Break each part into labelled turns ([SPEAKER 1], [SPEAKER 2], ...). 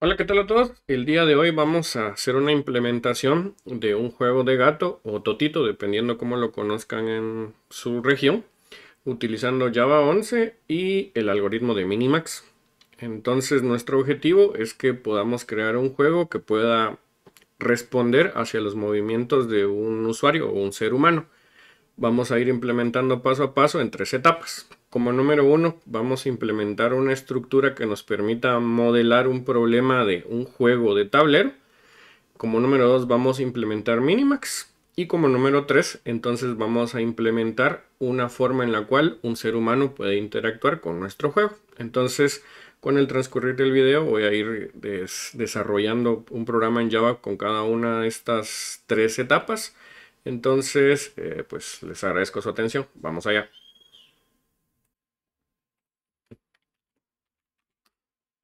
[SPEAKER 1] Hola, ¿qué tal a todos? El día de hoy vamos a hacer una implementación de un juego de gato o totito, dependiendo cómo lo conozcan en su región, utilizando Java 11 y el algoritmo de Minimax. Entonces nuestro objetivo es que podamos crear un juego que pueda responder hacia los movimientos de un usuario o un ser humano. Vamos a ir implementando paso a paso en tres etapas. Como número uno, vamos a implementar una estructura que nos permita modelar un problema de un juego de tablero. Como número dos, vamos a implementar Minimax. Y como número tres, entonces vamos a implementar una forma en la cual un ser humano puede interactuar con nuestro juego. Entonces, con el transcurrir del video voy a ir desarrollando un programa en Java con cada una de estas tres etapas. Entonces, eh, pues les agradezco su atención. Vamos allá.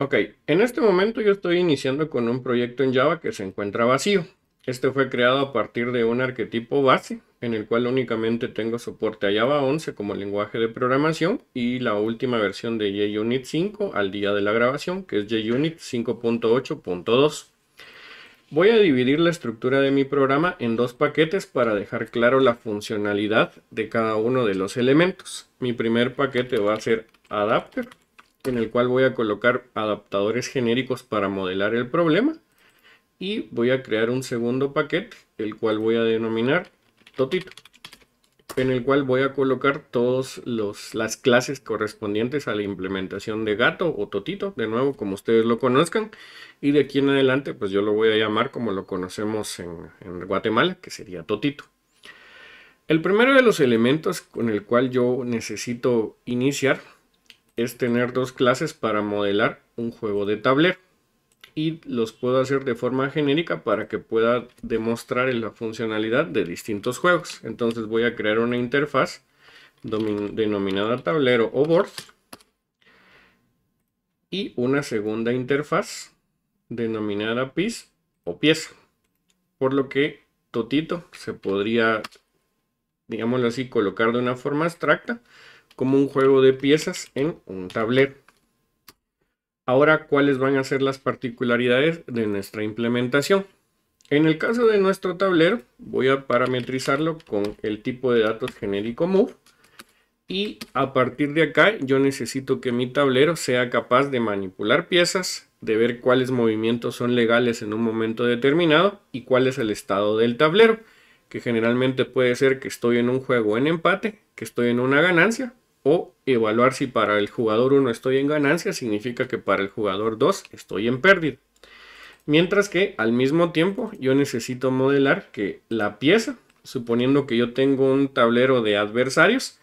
[SPEAKER 1] Ok, en este momento yo estoy iniciando con un proyecto en Java que se encuentra vacío. Este fue creado a partir de un arquetipo base en el cual únicamente tengo soporte a Java 11 como lenguaje de programación y la última versión de JUnit 5 al día de la grabación que es JUnit 5.8.2. Voy a dividir la estructura de mi programa en dos paquetes para dejar claro la funcionalidad de cada uno de los elementos. Mi primer paquete va a ser adapter en el cual voy a colocar adaptadores genéricos para modelar el problema y voy a crear un segundo paquete el cual voy a denominar totito en el cual voy a colocar todas las clases correspondientes a la implementación de gato o totito, de nuevo como ustedes lo conozcan, y de aquí en adelante pues yo lo voy a llamar como lo conocemos en, en Guatemala, que sería totito. El primero de los elementos con el cual yo necesito iniciar es tener dos clases para modelar un juego de tablero y los puedo hacer de forma genérica para que pueda demostrar la funcionalidad de distintos juegos. Entonces voy a crear una interfaz denominada tablero o board y una segunda interfaz denominada piece o pieza. Por lo que Totito se podría, digámoslo así, colocar de una forma abstracta como un juego de piezas en un tablero. Ahora, ¿cuáles van a ser las particularidades de nuestra implementación? En el caso de nuestro tablero, voy a parametrizarlo con el tipo de datos genérico move. Y a partir de acá, yo necesito que mi tablero sea capaz de manipular piezas, de ver cuáles movimientos son legales en un momento determinado y cuál es el estado del tablero, que generalmente puede ser que estoy en un juego en empate, que estoy en una ganancia o evaluar si para el jugador 1 estoy en ganancia, significa que para el jugador 2 estoy en pérdida. Mientras que al mismo tiempo yo necesito modelar que la pieza, suponiendo que yo tengo un tablero de adversarios,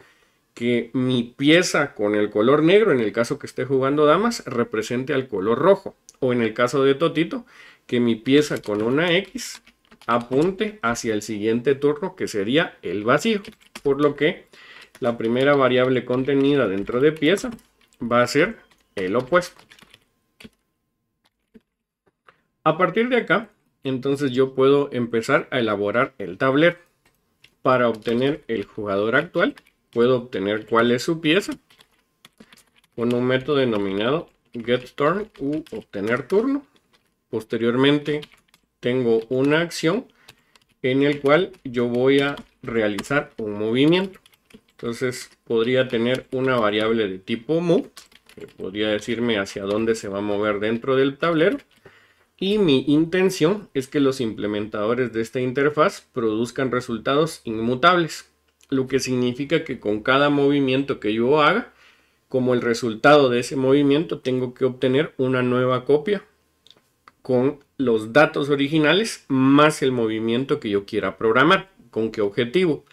[SPEAKER 1] que mi pieza con el color negro, en el caso que esté jugando damas, represente al color rojo. O en el caso de Totito, que mi pieza con una X apunte hacia el siguiente turno, que sería el vacío. Por lo que la primera variable contenida dentro de pieza va a ser el opuesto. A partir de acá, entonces yo puedo empezar a elaborar el tablero. Para obtener el jugador actual, puedo obtener cuál es su pieza con un método denominado getTurn u obtener turno. Posteriormente, tengo una acción en el cual yo voy a realizar un movimiento. Entonces podría tener una variable de tipo mu, que podría decirme hacia dónde se va a mover dentro del tablero. Y mi intención es que los implementadores de esta interfaz produzcan resultados inmutables, lo que significa que con cada movimiento que yo haga, como el resultado de ese movimiento, tengo que obtener una nueva copia con los datos originales más el movimiento que yo quiera programar. ¿Con qué objetivo?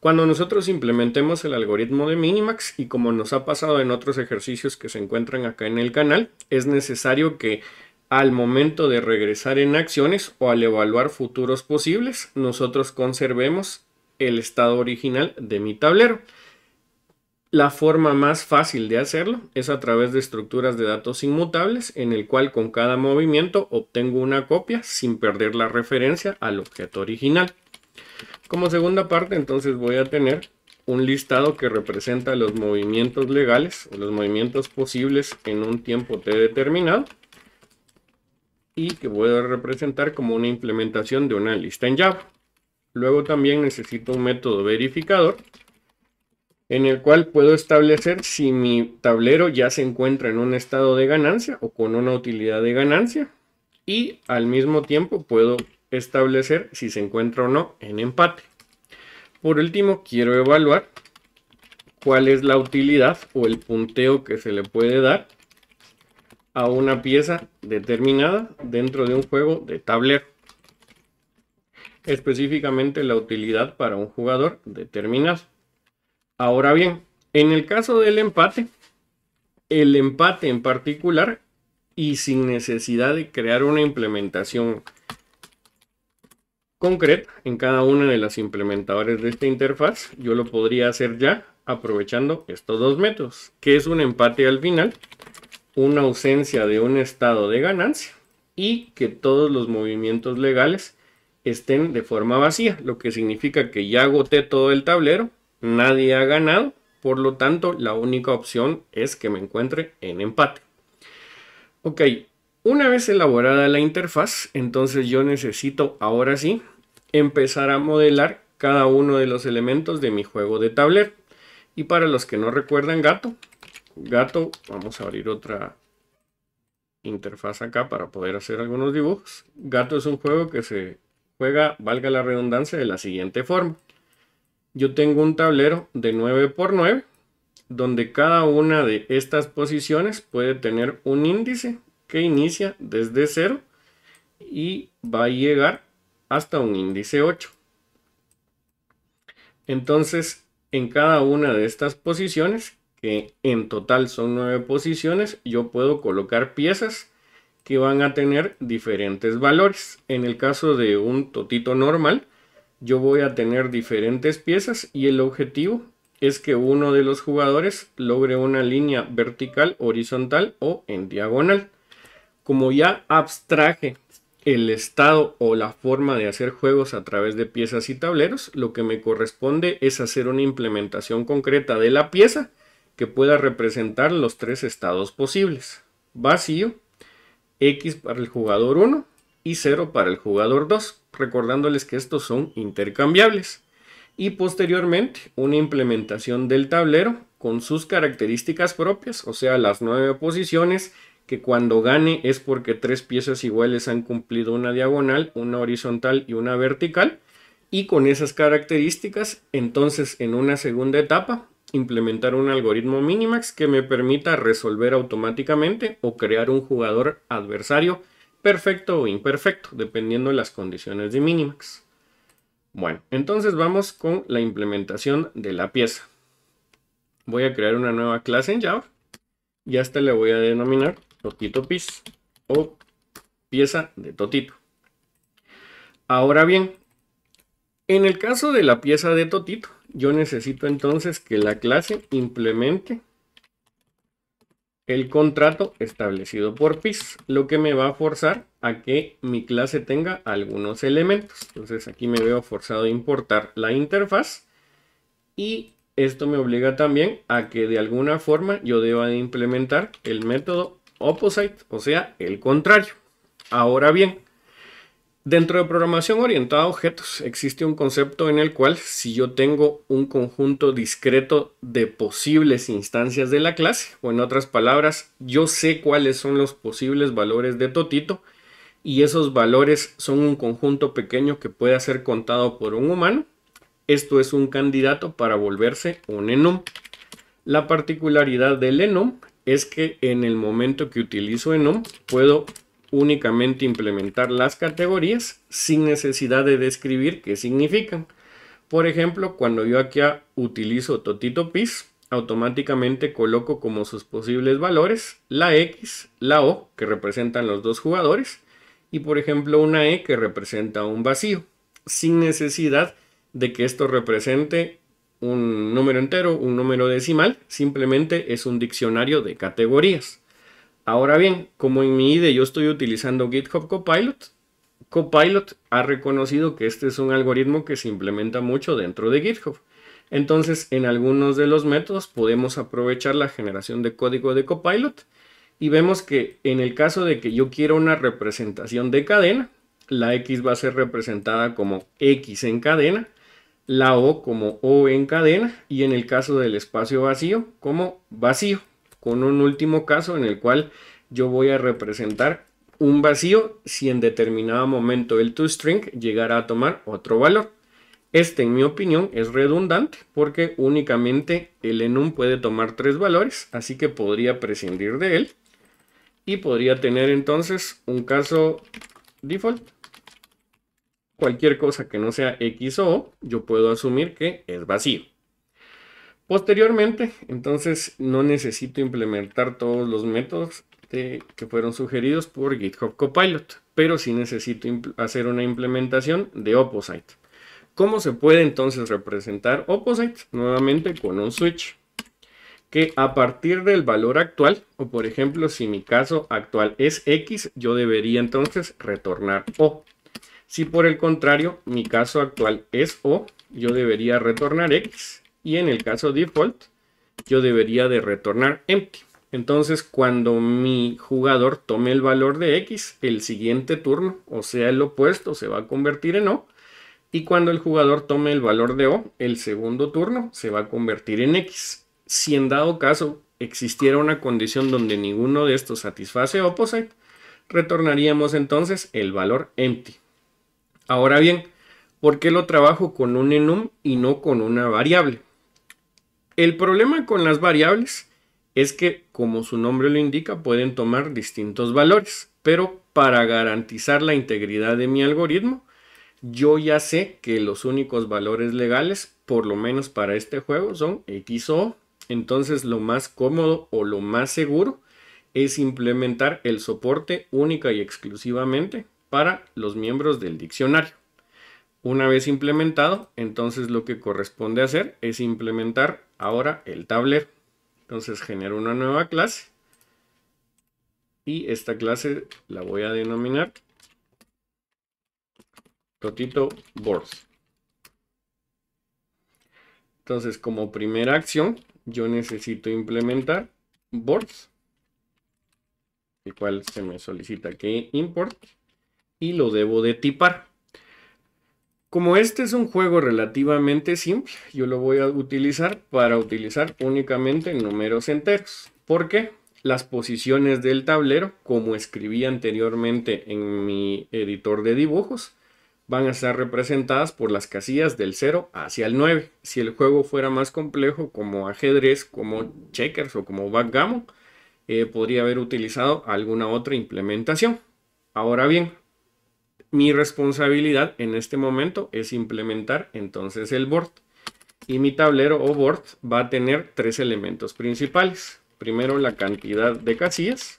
[SPEAKER 1] Cuando nosotros implementemos el algoritmo de Minimax y como nos ha pasado en otros ejercicios que se encuentran acá en el canal, es necesario que al momento de regresar en acciones o al evaluar futuros posibles, nosotros conservemos el estado original de mi tablero. La forma más fácil de hacerlo es a través de estructuras de datos inmutables en el cual con cada movimiento obtengo una copia sin perder la referencia al objeto original. Como segunda parte, entonces voy a tener un listado que representa los movimientos legales, los movimientos posibles en un tiempo t determinado y que voy a representar como una implementación de una lista en Java. Luego también necesito un método verificador en el cual puedo establecer si mi tablero ya se encuentra en un estado de ganancia o con una utilidad de ganancia y al mismo tiempo puedo establecer si se encuentra o no en empate. Por último, quiero evaluar cuál es la utilidad o el punteo que se le puede dar a una pieza determinada dentro de un juego de tablero. Específicamente la utilidad para un jugador determinado. Ahora bien, en el caso del empate, el empate en particular y sin necesidad de crear una implementación Concreto, en cada una de las implementadores de esta interfaz, yo lo podría hacer ya aprovechando estos dos métodos, que es un empate al final, una ausencia de un estado de ganancia y que todos los movimientos legales estén de forma vacía, lo que significa que ya agoté todo el tablero, nadie ha ganado, por lo tanto la única opción es que me encuentre en empate. Ok, una vez elaborada la interfaz, entonces yo necesito ahora sí empezar a modelar cada uno de los elementos de mi juego de tablero. Y para los que no recuerdan Gato, Gato, vamos a abrir otra interfaz acá para poder hacer algunos dibujos. Gato es un juego que se juega, valga la redundancia, de la siguiente forma. Yo tengo un tablero de 9x9 donde cada una de estas posiciones puede tener un índice que inicia desde 0 y va a llegar hasta un índice 8. Entonces, en cada una de estas posiciones, que en total son 9 posiciones, yo puedo colocar piezas que van a tener diferentes valores. En el caso de un totito normal, yo voy a tener diferentes piezas y el objetivo es que uno de los jugadores logre una línea vertical, horizontal o en diagonal. Como ya abstraje el estado o la forma de hacer juegos a través de piezas y tableros, lo que me corresponde es hacer una implementación concreta de la pieza que pueda representar los tres estados posibles. Vacío, X para el jugador 1 y 0 para el jugador 2, recordándoles que estos son intercambiables. Y posteriormente una implementación del tablero con sus características propias, o sea, las nueve posiciones, que cuando gane es porque tres piezas iguales han cumplido una diagonal, una horizontal y una vertical. Y con esas características, entonces en una segunda etapa, implementar un algoritmo Minimax que me permita resolver automáticamente o crear un jugador adversario perfecto o imperfecto, dependiendo de las condiciones de Minimax. Bueno, entonces vamos con la implementación de la pieza. Voy a crear una nueva clase en Java y hasta le voy a denominar Totito PIS o pieza de Totito. Ahora bien, en el caso de la pieza de Totito, yo necesito entonces que la clase implemente el contrato establecido por PIS, lo que me va a forzar a que mi clase tenga algunos elementos. Entonces aquí me veo forzado a importar la interfaz y esto me obliga también a que de alguna forma yo deba de implementar el método opposite, o sea, el contrario. Ahora bien, dentro de programación orientada a objetos existe un concepto en el cual si yo tengo un conjunto discreto de posibles instancias de la clase, o en otras palabras, yo sé cuáles son los posibles valores de Totito, y esos valores son un conjunto pequeño que puede ser contado por un humano, esto es un candidato para volverse un enum. La particularidad del enum es que en el momento que utilizo enum, puedo únicamente implementar las categorías sin necesidad de describir qué significan. Por ejemplo, cuando yo aquí utilizo Totito Pis, automáticamente coloco como sus posibles valores la X, la O, que representan los dos jugadores, y por ejemplo una E que representa un vacío, sin necesidad de que esto represente un número entero, un número decimal, simplemente es un diccionario de categorías. Ahora bien, como en mi IDE yo estoy utilizando GitHub Copilot, Copilot ha reconocido que este es un algoritmo que se implementa mucho dentro de GitHub. Entonces, en algunos de los métodos podemos aprovechar la generación de código de Copilot y vemos que en el caso de que yo quiera una representación de cadena, la X va a ser representada como X en cadena, la O como O en cadena y en el caso del espacio vacío como vacío, con un último caso en el cual yo voy a representar un vacío si en determinado momento el toString llegara a tomar otro valor. Este, en mi opinión, es redundante porque únicamente el enum puede tomar tres valores, así que podría prescindir de él y podría tener entonces un caso default cualquier cosa que no sea X o yo puedo asumir que es vacío. Posteriormente, entonces no necesito implementar todos los métodos que fueron sugeridos por GitHub Copilot, pero sí necesito hacer una implementación de Opposite. ¿Cómo se puede entonces representar Opposite? Nuevamente con un switch que a partir del valor actual, o por ejemplo si mi caso actual es X, yo debería entonces retornar O. Si por el contrario mi caso actual es O, yo debería retornar X y en el caso default yo debería de retornar empty. Entonces cuando mi jugador tome el valor de X, el siguiente turno, o sea el opuesto, se va a convertir en O. Y cuando el jugador tome el valor de O, el segundo turno se va a convertir en X. Si en dado caso existiera una condición donde ninguno de estos satisface opposite, retornaríamos entonces el valor empty. Ahora bien, ¿por qué lo trabajo con un enum y no con una variable? El problema con las variables es que, como su nombre lo indica, pueden tomar distintos valores, pero para garantizar la integridad de mi algoritmo, yo ya sé que los únicos valores legales, por lo menos para este juego, son O. Entonces lo más cómodo o lo más seguro es implementar el soporte única y exclusivamente para los miembros del diccionario. Una vez implementado, entonces lo que corresponde hacer es implementar ahora el tablero. Entonces genero una nueva clase y esta clase la voy a denominar Totito Boards. Entonces como primera acción yo necesito implementar Boards, el cual se me solicita que import y lo debo de tipar. Como este es un juego relativamente simple, yo lo voy a utilizar para utilizar únicamente números enteros. Porque las posiciones del tablero, como escribí anteriormente en mi editor de dibujos, van a estar representadas por las casillas del 0 hacia el 9. Si el juego fuera más complejo, como ajedrez, como checkers o como backgammon, eh, podría haber utilizado alguna otra implementación. Ahora bien, mi responsabilidad en este momento es implementar entonces el board. Y mi tablero o board va a tener tres elementos principales. Primero la cantidad de casillas,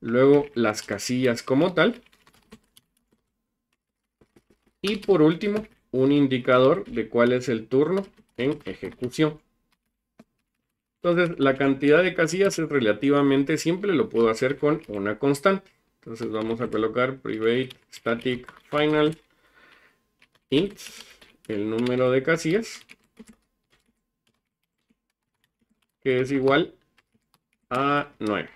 [SPEAKER 1] luego las casillas como tal, y por último un indicador de cuál es el turno en ejecución. Entonces la cantidad de casillas es relativamente simple, lo puedo hacer con una constante. Entonces vamos a colocar private static final int, el número de casillas, que es igual a 9.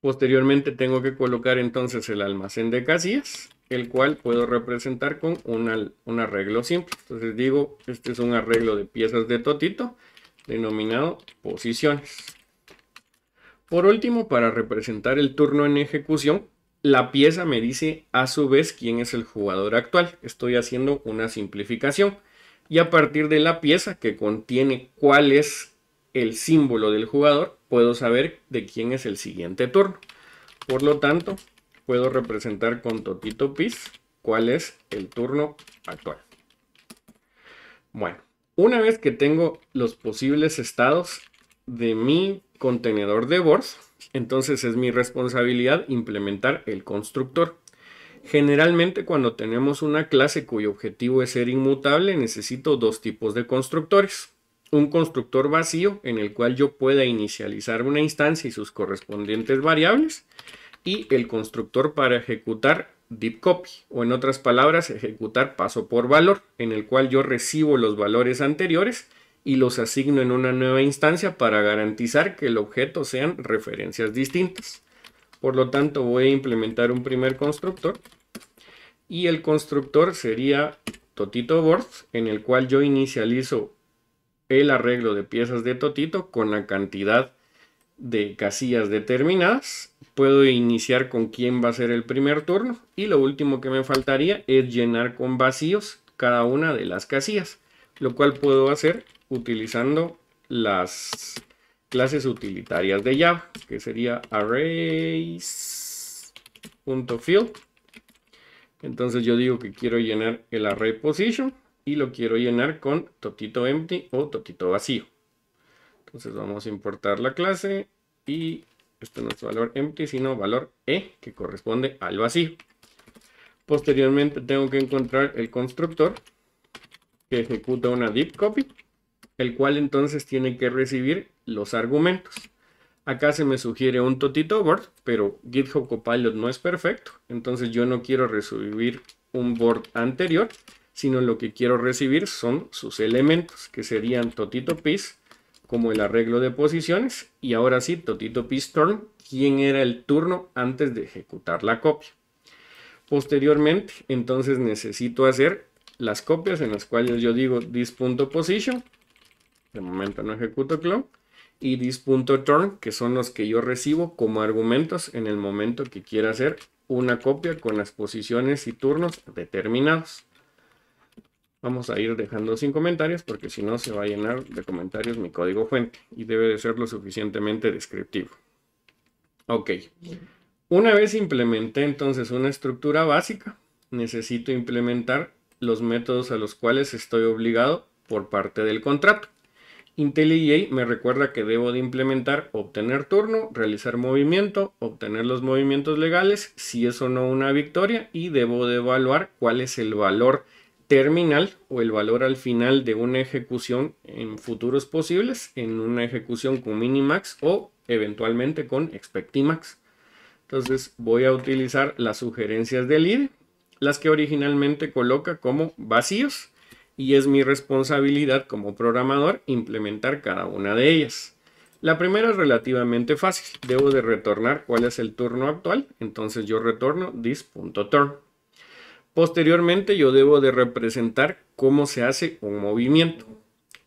[SPEAKER 1] Posteriormente tengo que colocar entonces el almacén de casillas, el cual puedo representar con un arreglo simple. Entonces digo, este es un arreglo de piezas de totito denominado posiciones. Por último, para representar el turno en ejecución, la pieza me dice a su vez quién es el jugador actual. Estoy haciendo una simplificación. Y a partir de la pieza que contiene cuál es el símbolo del jugador, puedo saber de quién es el siguiente turno. Por lo tanto, puedo representar con Totito pis cuál es el turno actual. Bueno, una vez que tengo los posibles estados de mi contenedor de Bors, entonces es mi responsabilidad implementar el constructor. Generalmente cuando tenemos una clase cuyo objetivo es ser inmutable, necesito dos tipos de constructores. Un constructor vacío en el cual yo pueda inicializar una instancia y sus correspondientes variables y el constructor para ejecutar deep copy o en otras palabras ejecutar paso por valor en el cual yo recibo los valores anteriores y los asigno en una nueva instancia para garantizar que el objeto sean referencias distintas. Por lo tanto, voy a implementar un primer constructor y el constructor sería Totito Boards, en el cual yo inicializo el arreglo de piezas de Totito con la cantidad de casillas determinadas. Puedo iniciar con quién va a ser el primer turno y lo último que me faltaría es llenar con vacíos cada una de las casillas, lo cual puedo hacer utilizando las clases utilitarias de Java, que sería arrays.fill. Entonces yo digo que quiero llenar el array position y lo quiero llenar con totito empty o totito vacío. Entonces vamos a importar la clase y este no es valor empty, sino valor e, que corresponde al vacío. Posteriormente tengo que encontrar el constructor que ejecuta una deep copy el cual entonces tiene que recibir los argumentos. Acá se me sugiere un totito board, pero GitHub Copilot no es perfecto, entonces yo no quiero recibir un board anterior, sino lo que quiero recibir son sus elementos, que serían totito piece, como el arreglo de posiciones, y ahora sí, totito piece turn, quién era el turno antes de ejecutar la copia. Posteriormente, entonces necesito hacer las copias en las cuales yo digo this.position de momento no ejecuto clone, y this.turn, que son los que yo recibo como argumentos en el momento que quiera hacer una copia con las posiciones y turnos determinados. Vamos a ir dejando sin comentarios porque si no se va a llenar de comentarios mi código fuente y debe de ser lo suficientemente descriptivo. Ok. Una vez implementé entonces una estructura básica, necesito implementar los métodos a los cuales estoy obligado por parte del contrato. IntelliJ me recuerda que debo de implementar obtener turno, realizar movimiento, obtener los movimientos legales, si es o no una victoria y debo de evaluar cuál es el valor terminal o el valor al final de una ejecución en futuros posibles, en una ejecución con minimax o eventualmente con expectimax. Entonces voy a utilizar las sugerencias del IDE, las que originalmente coloca como vacíos y es mi responsabilidad como programador implementar cada una de ellas. La primera es relativamente fácil, debo de retornar cuál es el turno actual, entonces yo retorno this.turn. Posteriormente yo debo de representar cómo se hace un movimiento.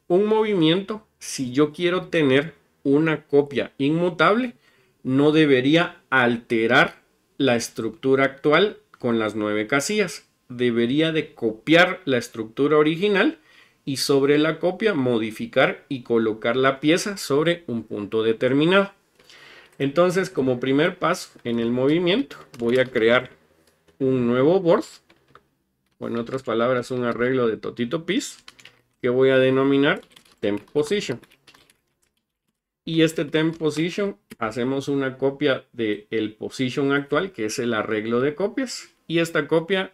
[SPEAKER 1] Un movimiento, si yo quiero tener una copia inmutable, no debería alterar la estructura actual con las nueve casillas, debería de copiar la estructura original y sobre la copia modificar y colocar la pieza sobre un punto determinado. Entonces, como primer paso en el movimiento, voy a crear un nuevo board, o en otras palabras, un arreglo de Totito Piece, que voy a denominar Temp Position. Y este Temp Position hacemos una copia del el Position actual, que es el arreglo de copias, y esta copia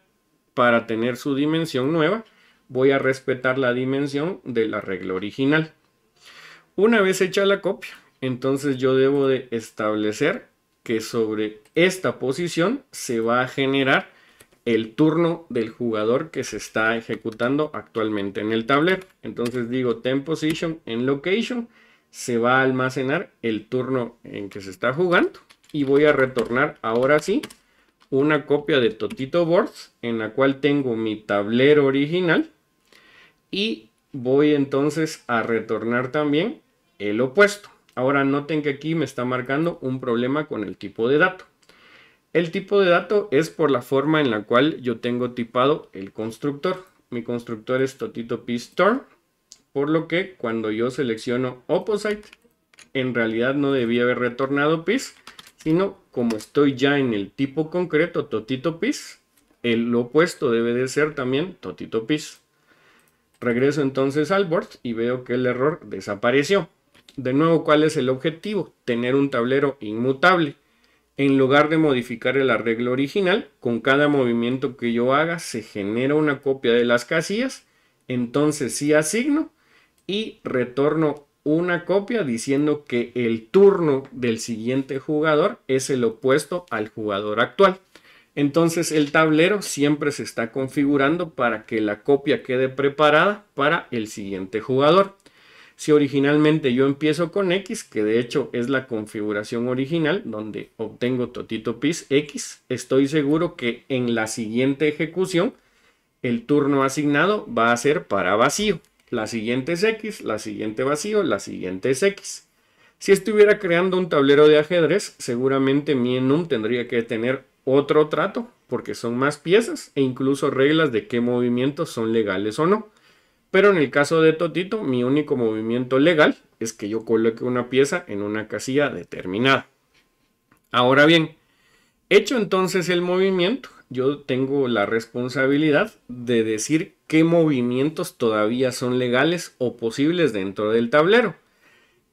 [SPEAKER 1] para tener su dimensión nueva, voy a respetar la dimensión de la regla original. Una vez hecha la copia, entonces yo debo de establecer que sobre esta posición se va a generar el turno del jugador que se está ejecutando actualmente en el tablero. Entonces digo ten position en location, se va a almacenar el turno en que se está jugando y voy a retornar ahora sí una copia de Totito Boards en la cual tengo mi tablero original y voy entonces a retornar también el opuesto. Ahora noten que aquí me está marcando un problema con el tipo de dato. El tipo de dato es por la forma en la cual yo tengo tipado el constructor. Mi constructor es Totito por lo que cuando yo selecciono Opposite, en realidad no debía haber retornado PIS, sino como estoy ya en el tipo concreto Totito Pis, el opuesto debe de ser también Totito Pis. Regreso entonces al board y veo que el error desapareció. De nuevo, ¿cuál es el objetivo? Tener un tablero inmutable. En lugar de modificar el arreglo original, con cada movimiento que yo haga se genera una copia de las casillas, entonces sí asigno y retorno una copia diciendo que el turno del siguiente jugador es el opuesto al jugador actual. Entonces el tablero siempre se está configurando para que la copia quede preparada para el siguiente jugador. Si originalmente yo empiezo con X, que de hecho es la configuración original donde obtengo Totito Pis X, estoy seguro que en la siguiente ejecución el turno asignado va a ser para vacío. La siguiente es X, la siguiente vacío, la siguiente es X. Si estuviera creando un tablero de ajedrez, seguramente mi enum tendría que tener otro trato, porque son más piezas e incluso reglas de qué movimientos son legales o no. Pero en el caso de Totito, mi único movimiento legal es que yo coloque una pieza en una casilla determinada. Ahora bien, hecho entonces el movimiento, yo tengo la responsabilidad de decir qué movimientos todavía son legales o posibles dentro del tablero.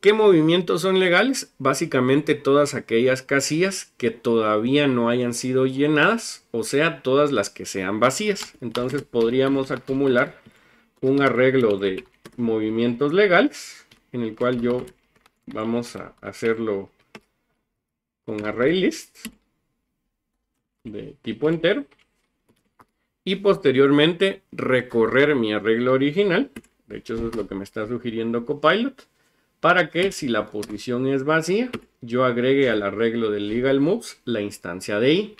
[SPEAKER 1] ¿Qué movimientos son legales? Básicamente todas aquellas casillas que todavía no hayan sido llenadas, o sea, todas las que sean vacías. Entonces podríamos acumular un arreglo de movimientos legales, en el cual yo vamos a hacerlo con ArrayList de tipo entero y posteriormente recorrer mi arreglo original. De hecho, eso es lo que me está sugiriendo Copilot. Para que si la posición es vacía, yo agregue al arreglo de legal moves la instancia de i.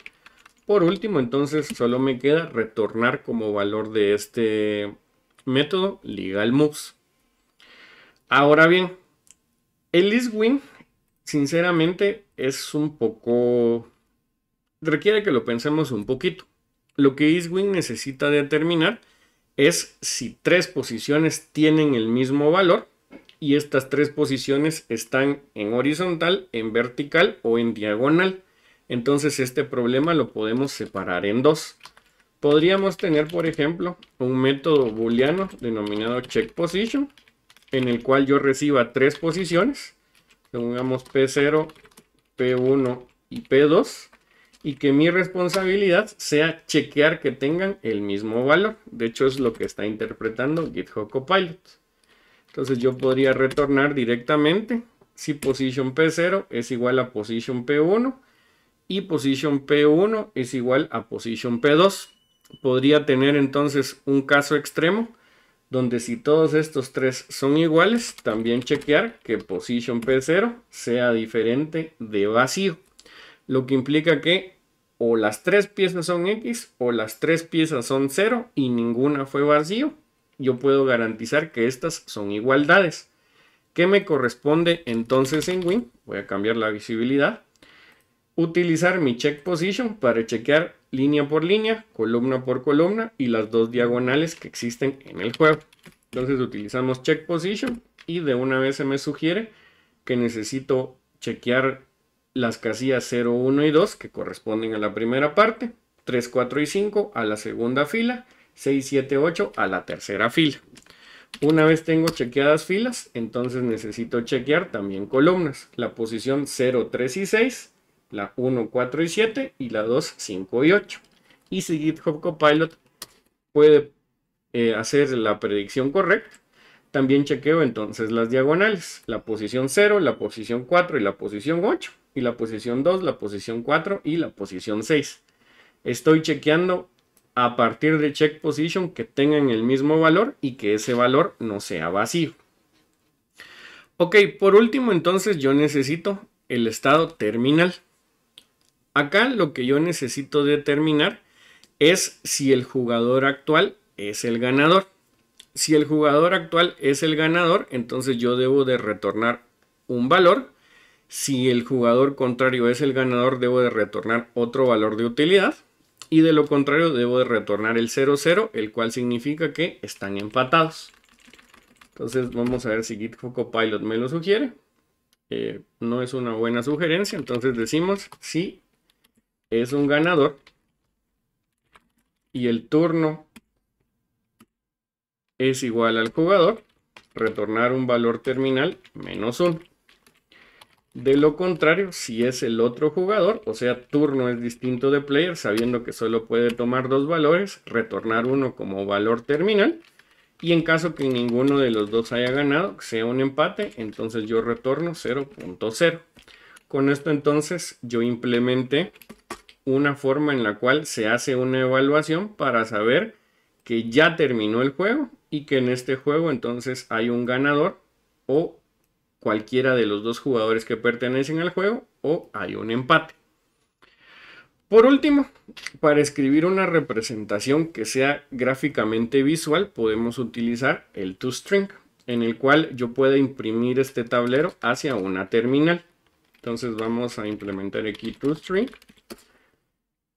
[SPEAKER 1] Por último, entonces solo me queda retornar como valor de este método legal moves. Ahora bien, el win sinceramente es un poco requiere que lo pensemos un poquito. Lo que Iswing necesita determinar es si tres posiciones tienen el mismo valor y estas tres posiciones están en horizontal, en vertical o en diagonal. Entonces este problema lo podemos separar en dos. Podríamos tener, por ejemplo, un método booleano denominado check position, en el cual yo reciba tres posiciones, pongamos P0, P1 y P2, y que mi responsabilidad sea chequear que tengan el mismo valor. De hecho, es lo que está interpretando GitHub Copilot. Entonces yo podría retornar directamente si position P0 es igual a position P1 y position P1 es igual a position P2. Podría tener entonces un caso extremo donde si todos estos tres son iguales, también chequear que position P0 sea diferente de vacío. Lo que implica que o las tres piezas son X o las tres piezas son 0 y ninguna fue vacío, yo puedo garantizar que estas son igualdades. ¿Qué me corresponde entonces en Win? Voy a cambiar la visibilidad. Utilizar mi check position para chequear línea por línea, columna por columna y las dos diagonales que existen en el juego. Entonces utilizamos check position y de una vez se me sugiere que necesito chequear las casillas 0, 1 y 2 que corresponden a la primera parte, 3, 4 y 5 a la segunda fila, 6, 7, 8 a la tercera fila. Una vez tengo chequeadas filas, entonces necesito chequear también columnas. La posición 0, 3 y 6, la 1, 4 y 7 y la 2, 5 y 8. Y si GitHub Copilot puede eh, hacer la predicción correcta, también chequeo entonces las diagonales, la posición 0, la posición 4 y la posición 8 y la posición 2, la posición 4 y la posición 6. Estoy chequeando a partir de check position que tengan el mismo valor y que ese valor no sea vacío. Ok, por último entonces yo necesito el estado terminal. Acá lo que yo necesito determinar es si el jugador actual es el ganador. Si el jugador actual es el ganador, entonces yo debo de retornar un valor si el jugador contrario es el ganador, debo de retornar otro valor de utilidad. Y de lo contrario, debo de retornar el 0-0, el cual significa que están empatados. Entonces vamos a ver si GitHub Pilot me lo sugiere. Eh, no es una buena sugerencia, entonces decimos si es un ganador y el turno es igual al jugador, retornar un valor terminal menos 1. De lo contrario, si es el otro jugador, o sea, turno es distinto de player, sabiendo que solo puede tomar dos valores, retornar uno como valor terminal. Y en caso que ninguno de los dos haya ganado, sea un empate, entonces yo retorno 0.0. Con esto entonces yo implementé una forma en la cual se hace una evaluación para saber que ya terminó el juego y que en este juego entonces hay un ganador o cualquiera de los dos jugadores que pertenecen al juego o hay un empate. Por último, para escribir una representación que sea gráficamente visual, podemos utilizar el toString, en el cual yo pueda imprimir este tablero hacia una terminal. Entonces vamos a implementar aquí toString.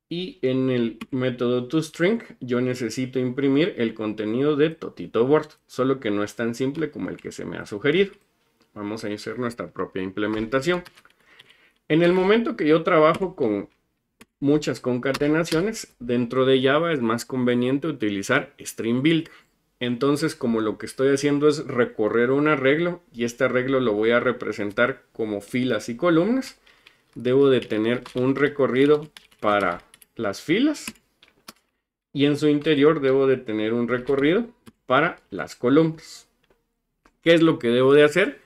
[SPEAKER 1] Y en el método toString yo necesito imprimir el contenido de Totito solo que no es tan simple como el que se me ha sugerido. Vamos a hacer nuestra propia implementación. En el momento que yo trabajo con muchas concatenaciones, dentro de Java es más conveniente utilizar Stream build. Entonces, como lo que estoy haciendo es recorrer un arreglo y este arreglo lo voy a representar como filas y columnas, debo de tener un recorrido para las filas y en su interior debo de tener un recorrido para las columnas. ¿Qué es lo que debo de hacer?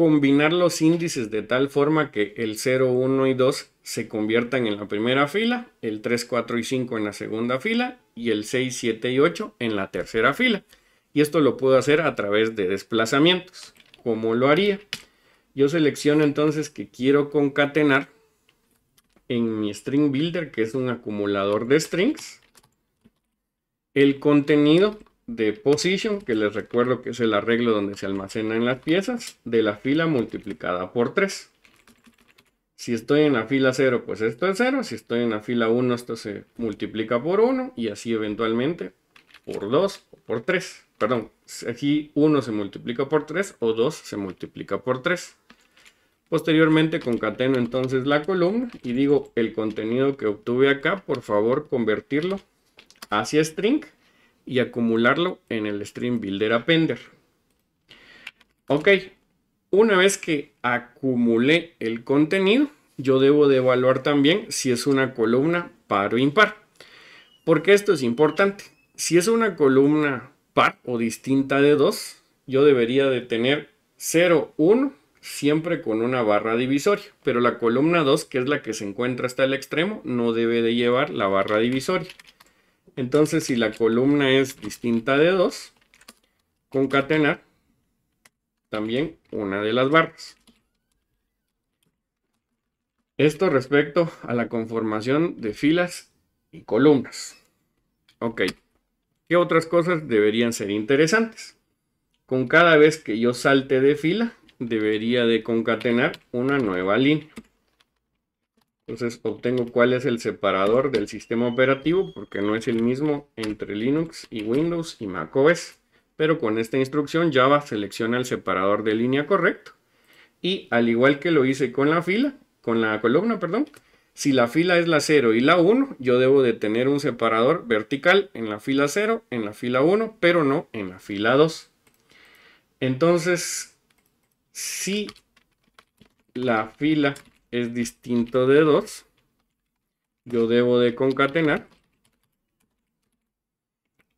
[SPEAKER 1] combinar los índices de tal forma que el 0, 1 y 2 se conviertan en la primera fila, el 3, 4 y 5 en la segunda fila y el 6, 7 y 8 en la tercera fila. Y esto lo puedo hacer a través de desplazamientos. ¿Cómo lo haría? Yo selecciono entonces que quiero concatenar en mi string builder, que es un acumulador de strings, el contenido de position, que les recuerdo que es el arreglo donde se almacenan las piezas, de la fila multiplicada por 3. Si estoy en la fila 0, pues esto es 0. Si estoy en la fila 1, esto se multiplica por 1 y así eventualmente por 2 o por 3. Perdón, aquí 1 se multiplica por 3 o 2 se multiplica por 3. Posteriormente concateno entonces la columna y digo el contenido que obtuve acá, por favor convertirlo hacia string y acumularlo en el Stream Builder Appender. Ok, una vez que acumulé el contenido, yo debo de evaluar también si es una columna par o impar. Porque esto es importante. Si es una columna par o distinta de 2, yo debería de tener 0, 1, siempre con una barra divisoria. Pero la columna 2, que es la que se encuentra hasta el extremo, no debe de llevar la barra divisoria. Entonces, si la columna es distinta de 2, concatenar también una de las barras. Esto respecto a la conformación de filas y columnas. Ok, ¿qué otras cosas deberían ser interesantes? Con cada vez que yo salte de fila, debería de concatenar una nueva línea. Entonces obtengo cuál es el separador del sistema operativo porque no es el mismo entre Linux y Windows y macOS. Pero con esta instrucción Java selecciona el separador de línea correcto. Y al igual que lo hice con la fila, con la columna, perdón, si la fila es la 0 y la 1, yo debo de tener un separador vertical en la fila 0, en la fila 1, pero no en la fila 2. Entonces, si la fila es distinto de dos, yo debo de concatenar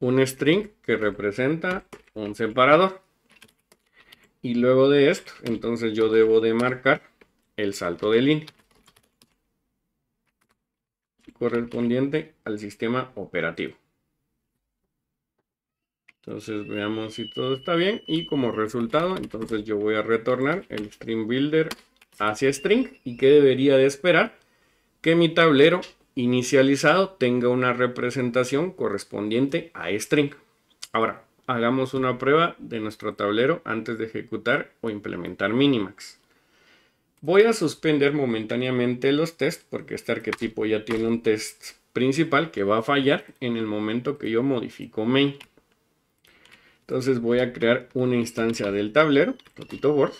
[SPEAKER 1] un string que representa un separador. Y luego de esto, entonces yo debo de marcar el salto de línea correspondiente al sistema operativo. Entonces veamos si todo está bien y como resultado, entonces yo voy a retornar el string builder hacia string y que debería de esperar que mi tablero inicializado tenga una representación correspondiente a string. Ahora, hagamos una prueba de nuestro tablero antes de ejecutar o implementar Minimax. Voy a suspender momentáneamente los tests porque este arquetipo ya tiene un test principal que va a fallar en el momento que yo modifico main. Entonces voy a crear una instancia del tablero, totito board,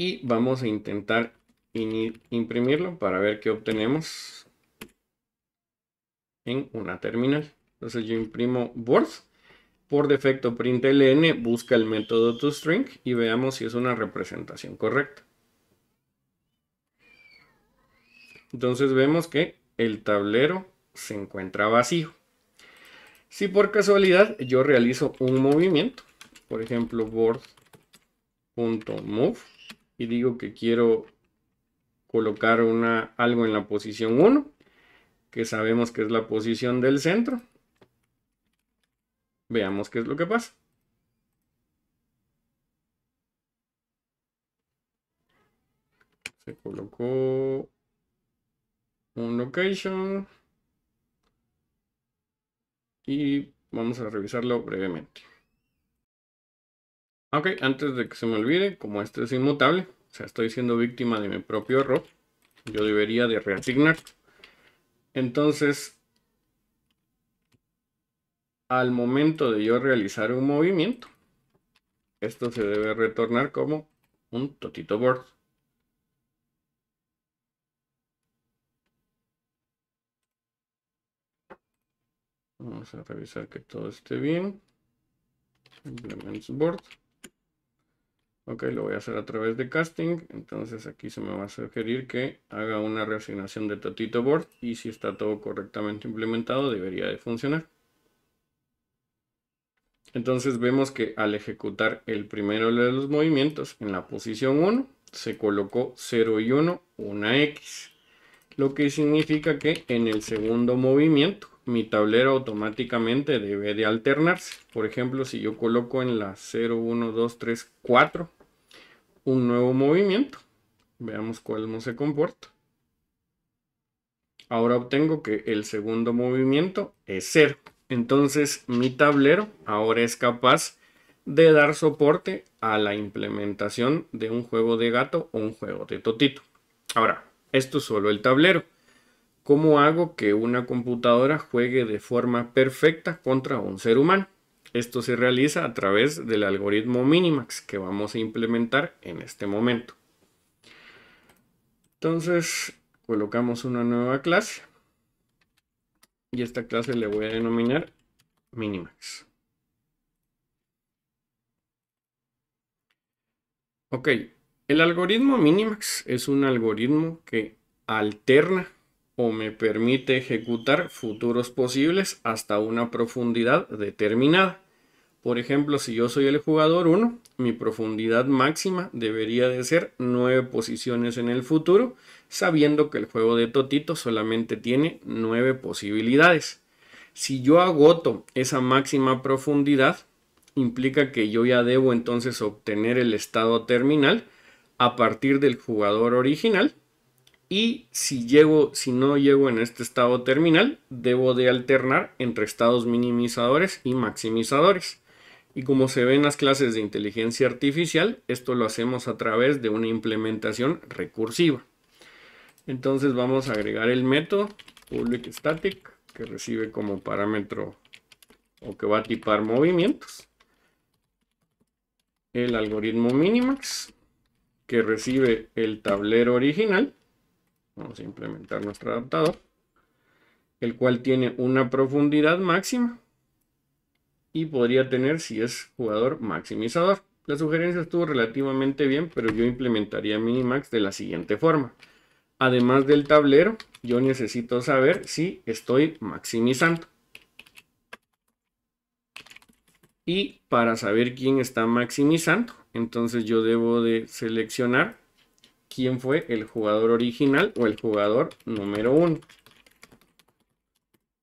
[SPEAKER 1] y vamos a intentar imprimirlo para ver qué obtenemos en una terminal. Entonces yo imprimo Words. Por defecto println busca el método toString y veamos si es una representación correcta. Entonces vemos que el tablero se encuentra vacío. Si por casualidad yo realizo un movimiento, por ejemplo board.move y digo que quiero colocar una, algo en la posición 1, que sabemos que es la posición del centro. Veamos qué es lo que pasa. Se colocó un location. Y vamos a revisarlo brevemente. Ok, antes de que se me olvide, como este es inmutable, o sea, estoy siendo víctima de mi propio error, yo debería de reasignar. Entonces, al momento de yo realizar un movimiento, esto se debe retornar como un totito board. Vamos a revisar que todo esté bien. Implements board. Ok, lo voy a hacer a través de casting. Entonces aquí se me va a sugerir que haga una reasignación de Totito Board y si está todo correctamente implementado debería de funcionar. Entonces vemos que al ejecutar el primero de los movimientos en la posición 1 se colocó 0 y 1 una X. Lo que significa que en el segundo movimiento mi tablero automáticamente debe de alternarse. Por ejemplo, si yo coloco en la 0, 1, 2, 3, 4 un nuevo movimiento. Veamos cuál no se comporta. Ahora obtengo que el segundo movimiento es cero. Entonces mi tablero ahora es capaz de dar soporte a la implementación de un juego de gato o un juego de totito. Ahora, esto es solo el tablero. ¿Cómo hago que una computadora juegue de forma perfecta contra un ser humano? Esto se realiza a través del algoritmo Minimax que vamos a implementar en este momento. Entonces colocamos una nueva clase y esta clase le voy a denominar Minimax. Ok, el algoritmo Minimax es un algoritmo que alterna o me permite ejecutar futuros posibles hasta una profundidad determinada. Por ejemplo, si yo soy el jugador 1, mi profundidad máxima debería de ser 9 posiciones en el futuro, sabiendo que el juego de Totito solamente tiene 9 posibilidades. Si yo agoto esa máxima profundidad, implica que yo ya debo entonces obtener el estado terminal a partir del jugador original y si, llego, si no llego en este estado terminal, debo de alternar entre estados minimizadores y maximizadores. Y como se ve en las clases de inteligencia artificial, esto lo hacemos a través de una implementación recursiva. Entonces vamos a agregar el método public static que recibe como parámetro o que va a tipar movimientos. El algoritmo minimax que recibe el tablero original Vamos a implementar nuestro adaptador, el cual tiene una profundidad máxima y podría tener si es jugador maximizador. La sugerencia estuvo relativamente bien, pero yo implementaría Minimax de la siguiente forma. Además del tablero, yo necesito saber si estoy maximizando. Y para saber quién está maximizando, entonces yo debo de seleccionar quién fue el jugador original o el jugador número uno.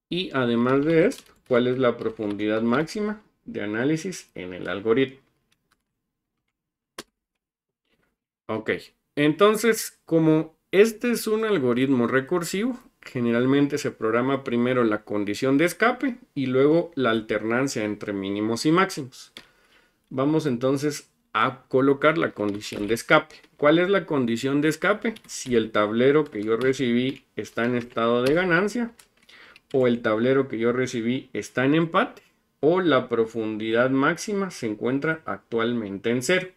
[SPEAKER 1] Y además de esto, cuál es la profundidad máxima de análisis en el algoritmo. Ok, entonces como este es un algoritmo recursivo, generalmente se programa primero la condición de escape y luego la alternancia entre mínimos y máximos. Vamos entonces a colocar la condición de escape. ¿Cuál es la condición de escape? Si el tablero que yo recibí está en estado de ganancia, o el tablero que yo recibí está en empate, o la profundidad máxima se encuentra actualmente en cero.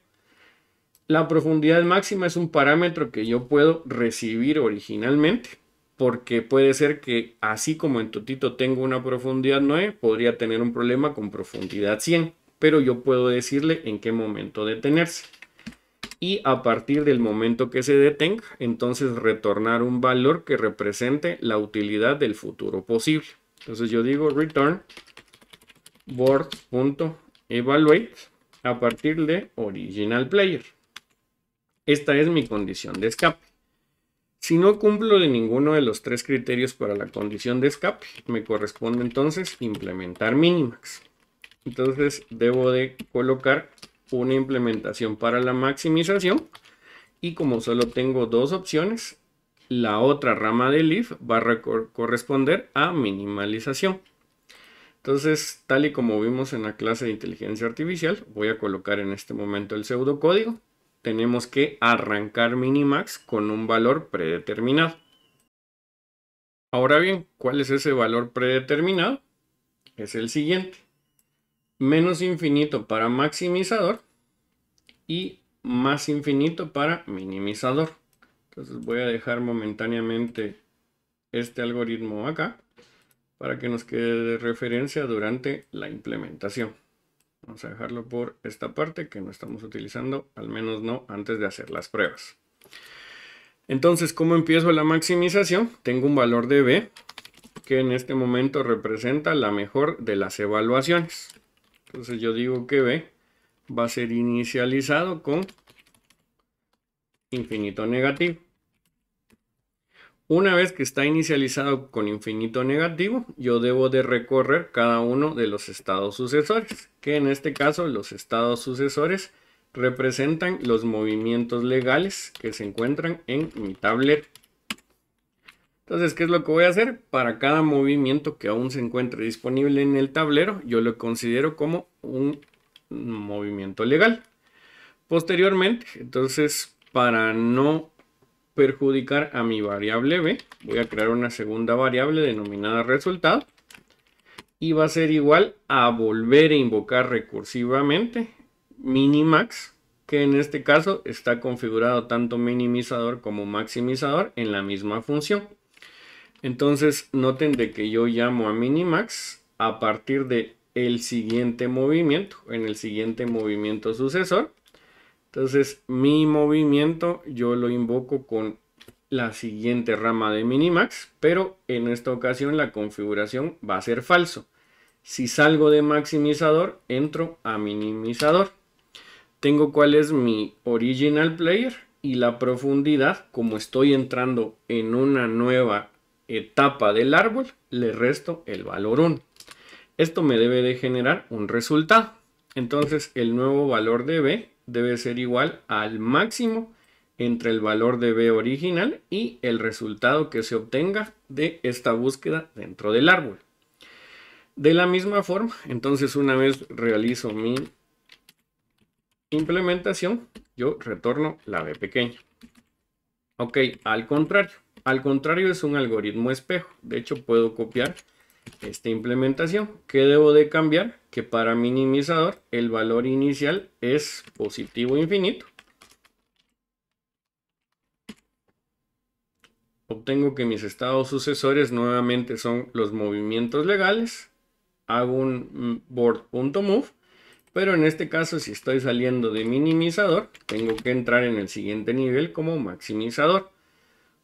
[SPEAKER 1] La profundidad máxima es un parámetro que yo puedo recibir originalmente, porque puede ser que así como en Totito tengo una profundidad 9, podría tener un problema con profundidad 100 pero yo puedo decirle en qué momento detenerse. Y a partir del momento que se detenga, entonces retornar un valor que represente la utilidad del futuro posible. Entonces yo digo return board.evaluate a partir de original player. Esta es mi condición de escape. Si no cumplo de ninguno de los tres criterios para la condición de escape, me corresponde entonces implementar minimax. Entonces debo de colocar una implementación para la maximización y como solo tengo dos opciones, la otra rama de leaf va a corresponder a minimalización. Entonces, tal y como vimos en la clase de inteligencia artificial, voy a colocar en este momento el pseudocódigo. Tenemos que arrancar minimax con un valor predeterminado. Ahora bien, ¿cuál es ese valor predeterminado? Es el siguiente menos infinito para maximizador y más infinito para minimizador. Entonces voy a dejar momentáneamente este algoritmo acá para que nos quede de referencia durante la implementación. Vamos a dejarlo por esta parte que no estamos utilizando, al menos no antes de hacer las pruebas. Entonces, ¿cómo empiezo la maximización? Tengo un valor de B que en este momento representa la mejor de las evaluaciones. Entonces yo digo que B va a ser inicializado con infinito negativo. Una vez que está inicializado con infinito negativo, yo debo de recorrer cada uno de los estados sucesores, que en este caso los estados sucesores representan los movimientos legales que se encuentran en mi tablet. Entonces, ¿qué es lo que voy a hacer? Para cada movimiento que aún se encuentre disponible en el tablero, yo lo considero como un movimiento legal. Posteriormente, entonces, para no perjudicar a mi variable b, voy a crear una segunda variable denominada resultado y va a ser igual a volver a invocar recursivamente minimax, que en este caso está configurado tanto minimizador como maximizador en la misma función. Entonces, noten de que yo llamo a minimax a partir de el siguiente movimiento, en el siguiente movimiento sucesor. Entonces, mi movimiento yo lo invoco con la siguiente rama de minimax, pero en esta ocasión la configuración va a ser falso. Si salgo de maximizador, entro a minimizador. Tengo cuál es mi original player y la profundidad, como estoy entrando en una nueva etapa del árbol, le resto el valor 1. Esto me debe de generar un resultado. Entonces el nuevo valor de B debe ser igual al máximo entre el valor de B original y el resultado que se obtenga de esta búsqueda dentro del árbol. De la misma forma, entonces una vez realizo mi implementación, yo retorno la B pequeña. Ok, al contrario. Al contrario, es un algoritmo espejo. De hecho, puedo copiar esta implementación. ¿Qué debo de cambiar? Que para minimizador el valor inicial es positivo infinito. Obtengo que mis estados sucesores nuevamente son los movimientos legales. Hago un mm, board.move. Pero en este caso, si estoy saliendo de minimizador, tengo que entrar en el siguiente nivel como maximizador.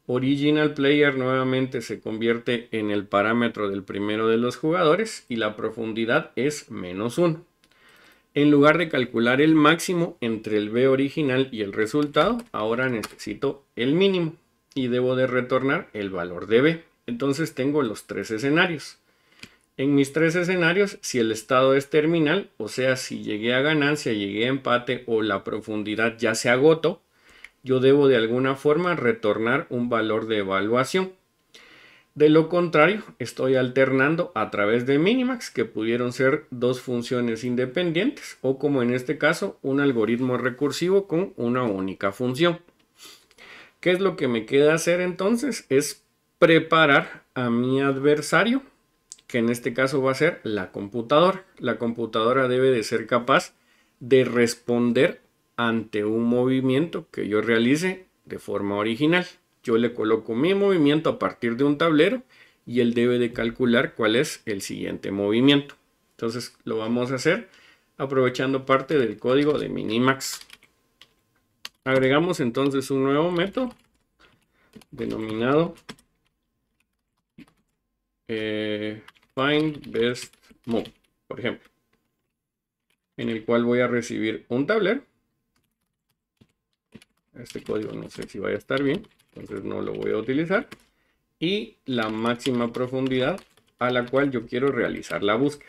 [SPEAKER 1] Original Player nuevamente se convierte en el parámetro del primero de los jugadores y la profundidad es menos 1. En lugar de calcular el máximo entre el B original y el resultado, ahora necesito el mínimo y debo de retornar el valor de B. Entonces tengo los tres escenarios. En mis tres escenarios, si el estado es terminal, o sea, si llegué a ganancia, llegué a empate o la profundidad ya se agotó, yo debo de alguna forma retornar un valor de evaluación. De lo contrario, estoy alternando a través de minimax, que pudieron ser dos funciones independientes, o como en este caso, un algoritmo recursivo con una única función. ¿Qué es lo que me queda hacer entonces? Es preparar a mi adversario, que en este caso va a ser la computadora. La computadora debe de ser capaz de responder ante un movimiento que yo realice de forma original. Yo le coloco mi movimiento a partir de un tablero y él debe de calcular cuál es el siguiente movimiento. Entonces lo vamos a hacer aprovechando parte del código de Minimax. Agregamos entonces un nuevo método denominado FindBestMove, eh, find best por ejemplo, en el cual voy a recibir un tablero este código no sé si vaya a estar bien, entonces no lo voy a utilizar. Y la máxima profundidad a la cual yo quiero realizar la búsqueda.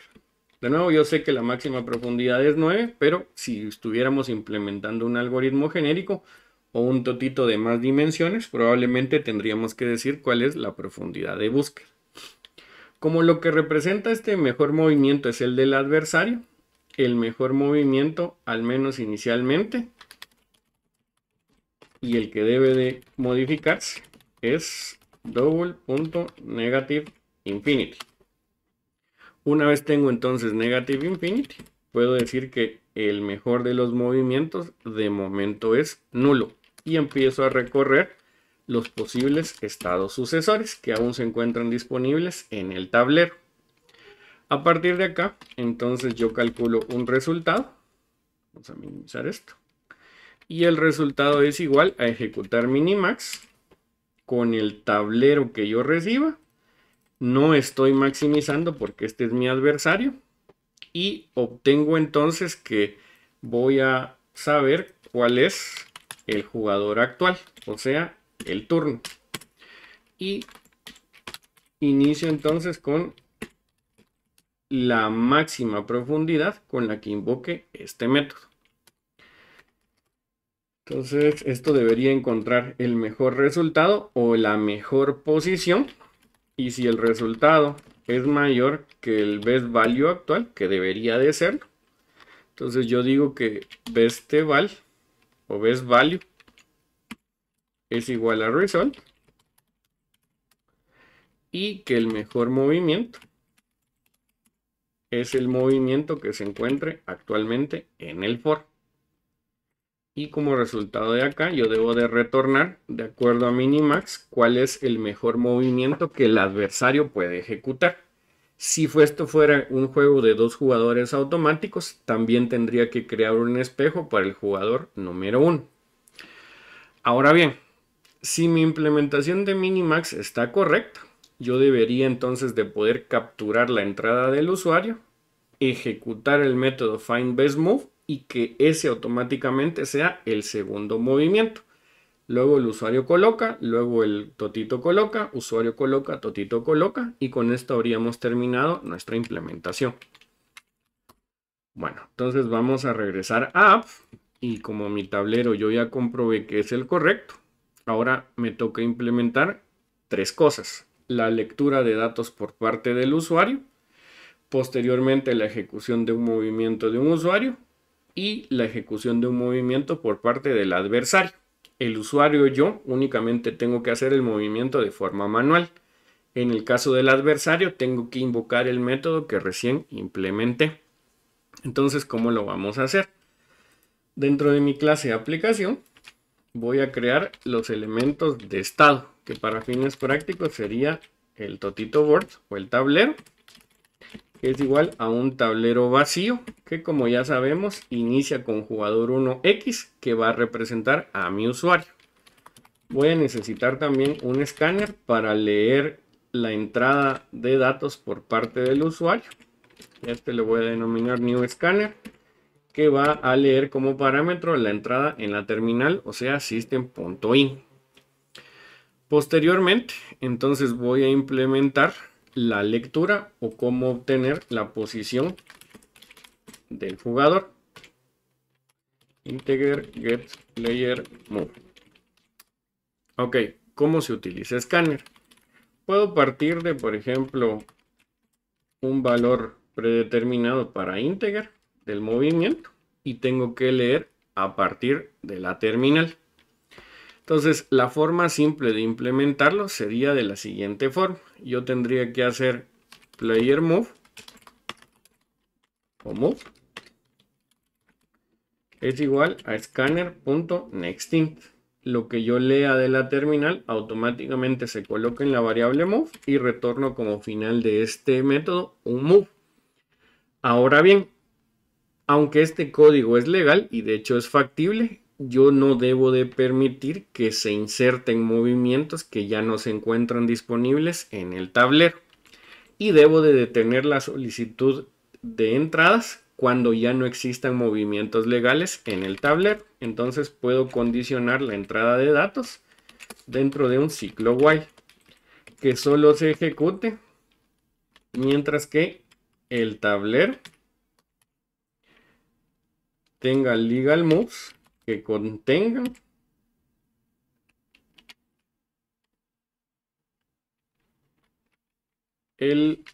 [SPEAKER 1] De nuevo, yo sé que la máxima profundidad es 9, pero si estuviéramos implementando un algoritmo genérico o un totito de más dimensiones, probablemente tendríamos que decir cuál es la profundidad de búsqueda. Como lo que representa este mejor movimiento es el del adversario, el mejor movimiento, al menos inicialmente, y el que debe de modificarse es double.negative infinity. Una vez tengo entonces negative infinity, puedo decir que el mejor de los movimientos de momento es nulo y empiezo a recorrer los posibles estados sucesores que aún se encuentran disponibles en el tablero. A partir de acá, entonces yo calculo un resultado. Vamos a minimizar esto. Y el resultado es igual a ejecutar minimax con el tablero que yo reciba. No estoy maximizando porque este es mi adversario. Y obtengo entonces que voy a saber cuál es el jugador actual, o sea, el turno. Y inicio entonces con la máxima profundidad con la que invoque este método. Entonces, esto debería encontrar el mejor resultado o la mejor posición. Y si el resultado es mayor que el best value actual, que debería de ser, entonces yo digo que best val o best value es igual a result y que el mejor movimiento es el movimiento que se encuentre actualmente en el for y como resultado de acá yo debo de retornar de acuerdo a Minimax cuál es el mejor movimiento que el adversario puede ejecutar. Si esto fuera un juego de dos jugadores automáticos, también tendría que crear un espejo para el jugador número uno. Ahora bien, si mi implementación de Minimax está correcta, yo debería entonces de poder capturar la entrada del usuario, ejecutar el método findBestMove y que ese automáticamente sea el segundo movimiento. Luego el usuario coloca, luego el totito coloca, usuario coloca, totito coloca y con esto habríamos terminado nuestra implementación. Bueno, entonces vamos a regresar a app y como mi tablero yo ya comprobé que es el correcto, ahora me toca implementar tres cosas. La lectura de datos por parte del usuario, posteriormente la ejecución de un movimiento de un usuario y la ejecución de un movimiento por parte del adversario. El usuario yo únicamente tengo que hacer el movimiento de forma manual. En el caso del adversario tengo que invocar el método que recién implementé. Entonces, ¿cómo lo vamos a hacer? Dentro de mi clase de aplicación voy a crear los elementos de estado, que para fines prácticos sería el totito board o el tablero es igual a un tablero vacío que como ya sabemos inicia con jugador 1X que va a representar a mi usuario. Voy a necesitar también un escáner para leer la entrada de datos por parte del usuario. Este le voy a denominar New Scanner que va a leer como parámetro la entrada en la terminal, o sea, system.in. Posteriormente, entonces voy a implementar la lectura o cómo obtener la posición del jugador. Integer get player move. Ok, ¿cómo se utiliza scanner? Puedo partir de, por ejemplo, un valor predeterminado para integer del movimiento y tengo que leer a partir de la terminal. Entonces, la forma simple de implementarlo sería de la siguiente forma yo tendría que hacer player move o move es igual a scanner.nextInt. Lo que yo lea de la terminal automáticamente se coloca en la variable move y retorno como final de este método un move. Ahora bien, aunque este código es legal y de hecho es factible, yo no debo de permitir que se inserten movimientos que ya no se encuentran disponibles en el tablero y debo de detener la solicitud de entradas cuando ya no existan movimientos legales en el tablero. Entonces puedo condicionar la entrada de datos dentro de un ciclo while que solo se ejecute mientras que el tablero tenga legal moves que contengan el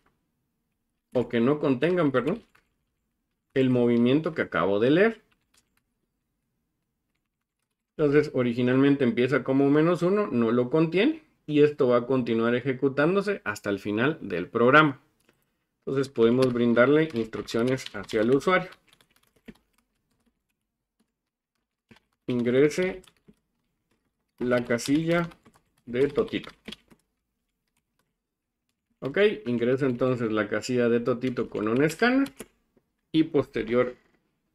[SPEAKER 1] o que no contengan, perdón, el movimiento que acabo de leer. Entonces, originalmente empieza como menos uno, no lo contiene y esto va a continuar ejecutándose hasta el final del programa. Entonces, podemos brindarle instrucciones hacia el usuario. ingrese la casilla de Totito. Ok, ingreso entonces la casilla de Totito con un escáner y posterior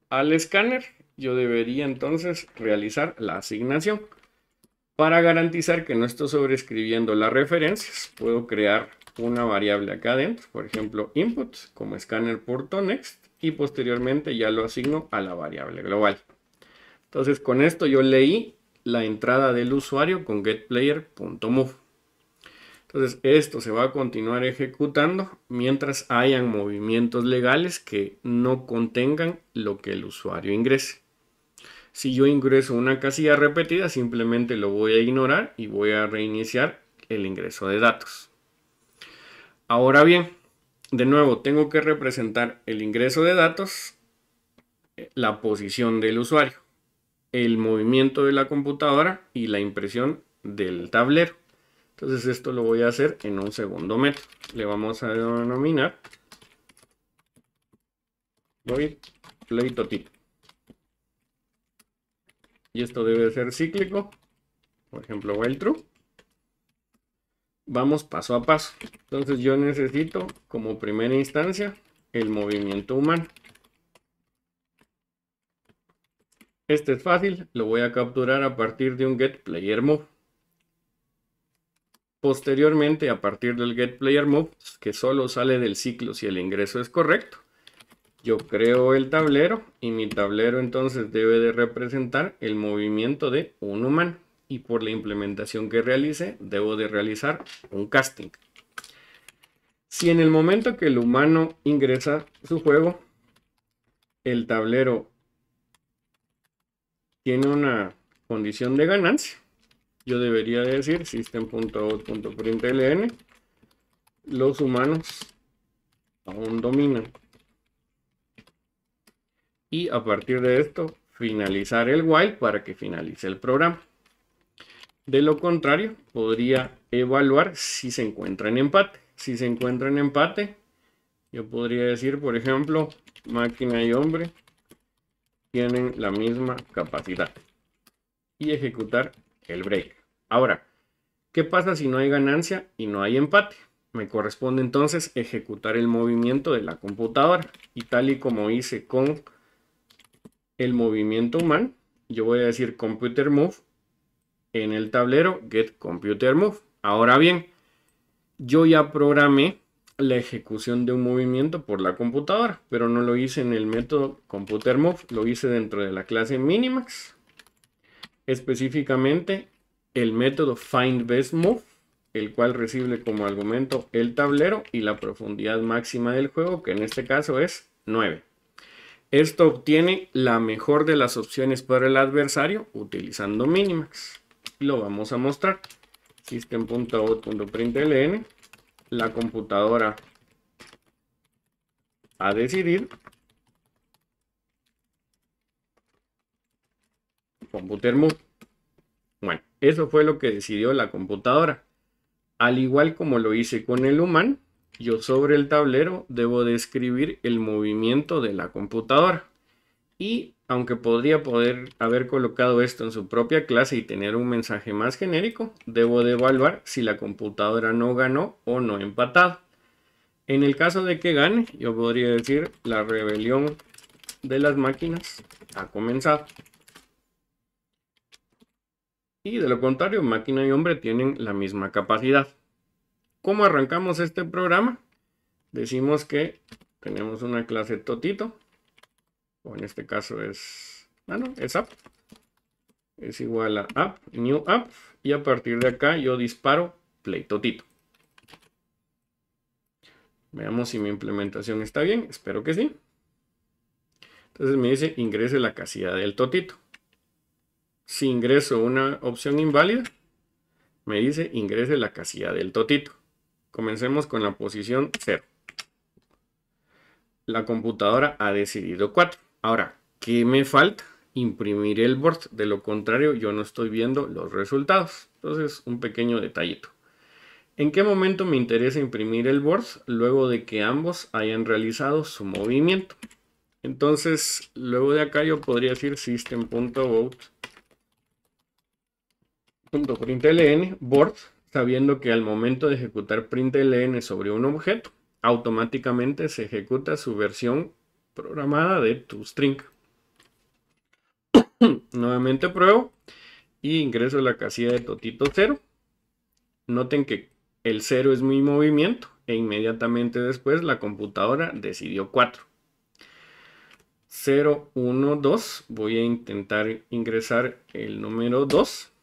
[SPEAKER 1] al escáner yo debería entonces realizar la asignación. Para garantizar que no estoy sobreescribiendo las referencias, puedo crear una variable acá adentro, por ejemplo input como next y posteriormente ya lo asigno a la variable global. Entonces con esto yo leí la entrada del usuario con getPlayer.move. Entonces esto se va a continuar ejecutando mientras hayan movimientos legales que no contengan lo que el usuario ingrese. Si yo ingreso una casilla repetida, simplemente lo voy a ignorar y voy a reiniciar el ingreso de datos. Ahora bien, de nuevo tengo que representar el ingreso de datos, la posición del usuario el movimiento de la computadora y la impresión del tablero. Entonces esto lo voy a hacer en un segundo metro. Le vamos a denominar pleito tip Y esto debe ser cíclico. Por ejemplo, while true. Vamos paso a paso. Entonces yo necesito como primera instancia el movimiento humano. Este es fácil, lo voy a capturar a partir de un getPlayerMove. Posteriormente, a partir del getPlayerMove, que solo sale del ciclo si el ingreso es correcto, yo creo el tablero y mi tablero entonces debe de representar el movimiento de un humano y por la implementación que realice debo de realizar un casting. Si en el momento que el humano ingresa su juego, el tablero tiene una condición de ganancia. Yo debería decir system.out.println los humanos aún dominan. Y a partir de esto, finalizar el while para que finalice el programa. De lo contrario, podría evaluar si se encuentra en empate. Si se encuentra en empate, yo podría decir, por ejemplo, máquina y hombre tienen la misma capacidad. Y ejecutar el break. Ahora, ¿qué pasa si no hay ganancia y no hay empate? Me corresponde entonces ejecutar el movimiento de la computadora. Y tal y como hice con el movimiento humano, yo voy a decir computer move en el tablero get computer move. Ahora bien, yo ya programé la ejecución de un movimiento por la computadora, pero no lo hice en el método computerMove, lo hice dentro de la clase minimax, específicamente el método findBestMove, el cual recibe como argumento el tablero y la profundidad máxima del juego, que en este caso es 9. Esto obtiene la mejor de las opciones para el adversario utilizando minimax. Lo vamos a mostrar. System.out.println la computadora a decidir computer move Bueno, eso fue lo que decidió la computadora. Al igual como lo hice con el human, yo sobre el tablero debo describir el movimiento de la computadora. Y aunque podría poder haber colocado esto en su propia clase y tener un mensaje más genérico, debo de evaluar si la computadora no ganó o no empatado. En el caso de que gane, yo podría decir la rebelión de las máquinas ha comenzado. Y de lo contrario, máquina y hombre tienen la misma capacidad. ¿Cómo arrancamos este programa? Decimos que tenemos una clase totito en este caso es, ah, es app, es igual a app, new app, y a partir de acá yo disparo play totito. Veamos si mi implementación está bien, espero que sí. Entonces me dice ingrese la casilla del totito. Si ingreso una opción inválida, me dice ingrese la casilla del totito. Comencemos con la posición 0. La computadora ha decidido 4. Ahora, ¿qué me falta? Imprimir el board. De lo contrario, yo no estoy viendo los resultados. Entonces, un pequeño detallito. ¿En qué momento me interesa imprimir el board? Luego de que ambos hayan realizado su movimiento. Entonces, luego de acá yo podría decir System.vote.println board, sabiendo que al momento de ejecutar println sobre un objeto, automáticamente se ejecuta su versión programada de tu string. Nuevamente pruebo y ingreso la casilla de totito 0. Noten que el 0 es mi movimiento e inmediatamente después la computadora decidió 4. 0, 1, 2. Voy a intentar ingresar el número 2.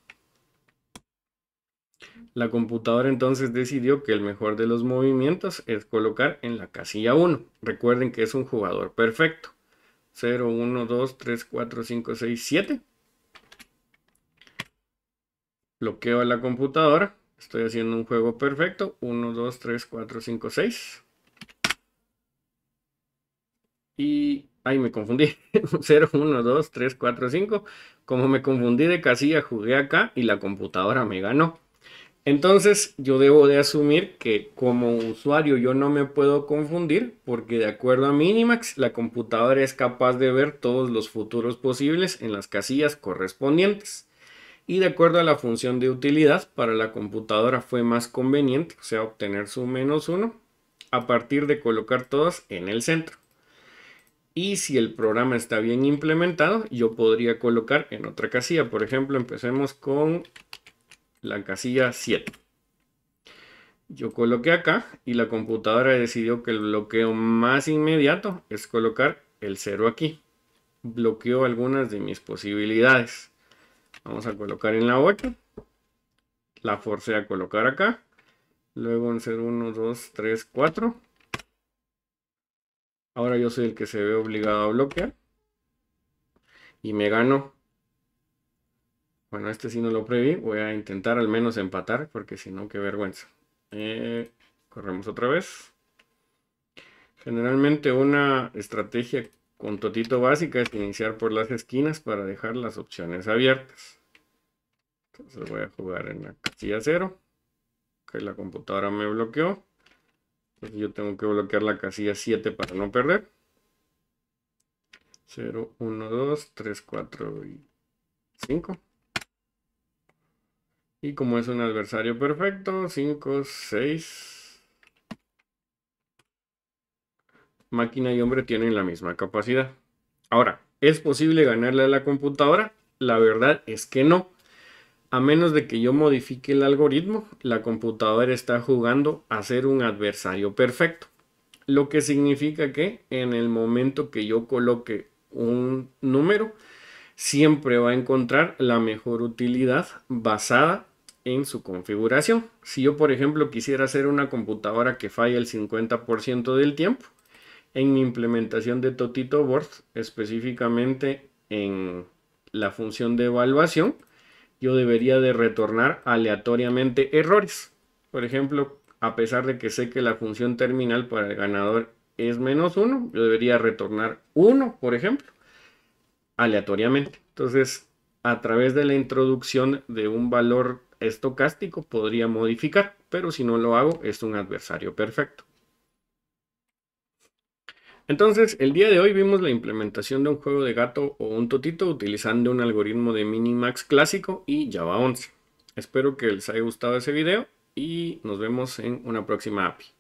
[SPEAKER 1] La computadora entonces decidió que el mejor de los movimientos es colocar en la casilla 1. Recuerden que es un jugador perfecto. 0, 1, 2, 3, 4, 5, 6, 7. Bloqueo a la computadora. Estoy haciendo un juego perfecto. 1, 2, 3, 4, 5, 6. Y... Ay, me confundí. 0, 1, 2, 3, 4, 5. Como me confundí de casilla, jugué acá y la computadora me ganó. Entonces yo debo de asumir que como usuario yo no me puedo confundir porque de acuerdo a Minimax la computadora es capaz de ver todos los futuros posibles en las casillas correspondientes. Y de acuerdo a la función de utilidad para la computadora fue más conveniente, o sea, obtener su menos uno a partir de colocar todas en el centro. Y si el programa está bien implementado, yo podría colocar en otra casilla. Por ejemplo, empecemos con la casilla 7. Yo coloqué acá y la computadora decidió que el bloqueo más inmediato es colocar el 0 aquí. Bloqueó algunas de mis posibilidades. Vamos a colocar en la 8. La forcé a colocar acá. Luego en 0, 1, 2, 3, 4. Ahora yo soy el que se ve obligado a bloquear. Y me ganó. Bueno, este sí no lo preví. Voy a intentar al menos empatar, porque si no, qué vergüenza. Eh, corremos otra vez. Generalmente una estrategia con totito básica es iniciar por las esquinas para dejar las opciones abiertas. Entonces voy a jugar en la casilla 0. Que la computadora me bloqueó. Entonces yo tengo que bloquear la casilla 7 para no perder. 0, 1, 2, 3, 4 y 5. Y como es un adversario perfecto, 5, 6. Máquina y hombre tienen la misma capacidad. Ahora, ¿es posible ganarle a la computadora? La verdad es que no. A menos de que yo modifique el algoritmo, la computadora está jugando a ser un adversario perfecto. Lo que significa que en el momento que yo coloque un número, siempre va a encontrar la mejor utilidad basada en su configuración. Si yo, por ejemplo, quisiera hacer una computadora que falla el 50% del tiempo, en mi implementación de Totito Board, específicamente en la función de evaluación, yo debería de retornar aleatoriamente errores. Por ejemplo, a pesar de que sé que la función terminal para el ganador es menos 1, yo debería retornar 1, por ejemplo, aleatoriamente. Entonces, a través de la introducción de un valor estocástico podría modificar, pero si no lo hago es un adversario perfecto. Entonces, el día de hoy vimos la implementación de un juego de gato o un totito utilizando un algoritmo de Minimax clásico y Java 11. Espero que les haya gustado ese video y nos vemos en una próxima API.